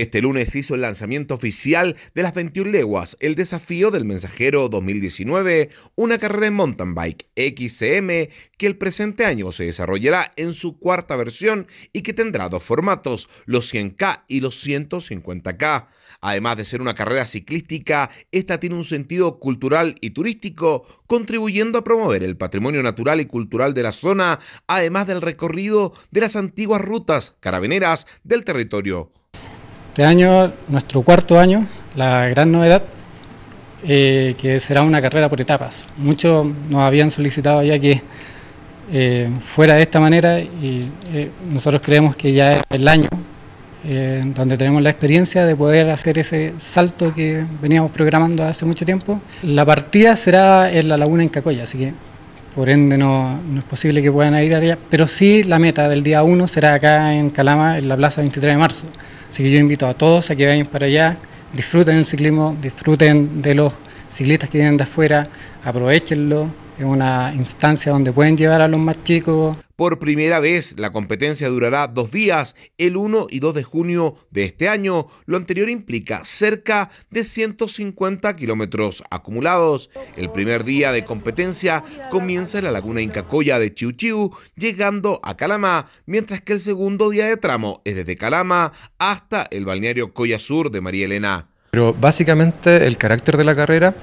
Este lunes hizo el lanzamiento oficial de las 21 leguas, el desafío del mensajero 2019, una carrera en mountain bike XCM que el presente año se desarrollará en su cuarta versión y que tendrá dos formatos, los 100K y los 150K. Además de ser una carrera ciclística, esta tiene un sentido cultural y turístico, contribuyendo a promover el patrimonio natural y cultural de la zona, además del recorrido de las antiguas rutas carabineras del territorio. Este año, nuestro cuarto año, la gran novedad, eh, que será una carrera por etapas. Muchos nos habían solicitado ya que eh, fuera de esta manera y eh, nosotros creemos que ya es el año donde tenemos la experiencia de poder hacer ese salto que veníamos programando hace mucho tiempo. La partida será en la laguna en Cacoya, así que por ende no, no, es posible que puedan ir allá, pero sí la meta del día 1 será acá en Calama, en la Plaza 23 de Marzo. Así que yo invito a todos a que vayan para allá, disfruten el ciclismo, disfruten de los ciclistas que vienen de afuera, aprovechenlo, es una instancia donde pueden llevar a los más chicos, por primera vez, la competencia durará dos días, el 1 y 2 de junio de este año. Lo anterior implica cerca de 150 kilómetros acumulados. El primer día de competencia comienza en la laguna Incacoya de Chiu llegando a Calama, mientras que el segundo día de tramo es desde Calama hasta el balneario Coya Sur de María Elena. Pero básicamente el carácter de la carrera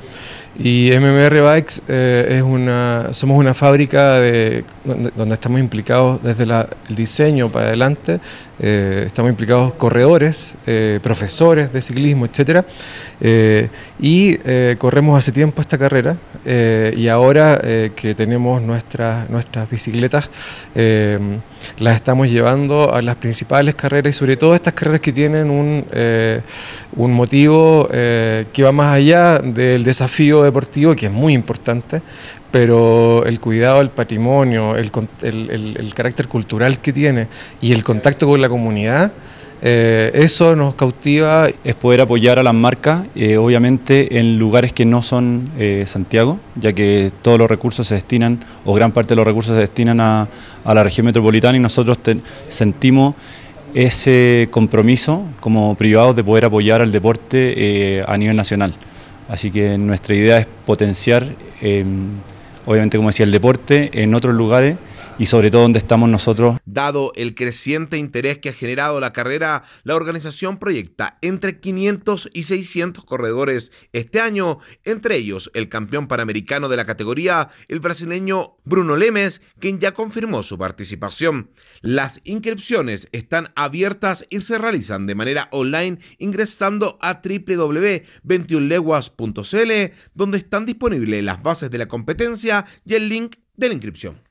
y MMR Bikes eh, es una, somos una fábrica de donde, estamos implicados desde el diseño para adelante, eh, estamos implicados corredores, eh, profesores de ciclismo, etc. Eh, y corremos hace tiempo esta carrera y ahora que tenemos nuestras, nuestras bicicletas, las estamos llevando a las principales carreras y sobre todo estas carreras que tienen un, un motivo que va más allá del desafío deportivo, que es muy importante, pero el cuidado del patrimonio, el, el, carácter cultural que tiene y el contacto con la comunidad, eh, eso nos cautiva. Es poder apoyar a las marcas, eh, obviamente en lugares que no son eh, Santiago, ya que todos los recursos se destinan, o gran parte de los recursos se destinan a, a la región metropolitana y nosotros sentimos ese compromiso como privados de poder apoyar al deporte a nivel nacional. Así que nuestra idea es potenciar obviamente como decía el deporte, en otros lugares y sobre todo donde estamos nosotros. Dado el creciente interés que ha generado la carrera, la organización proyecta entre 500 y 600 corredores este año, entre ellos el campeón panamericano de la categoría, el brasileño Bruno Lemes, quien ya confirmó su participación. Las inscripciones están abiertas y se realizan de manera online ingresando a www.21leguas.cl, donde están disponibles las bases de la competencia y el link de la inscripción.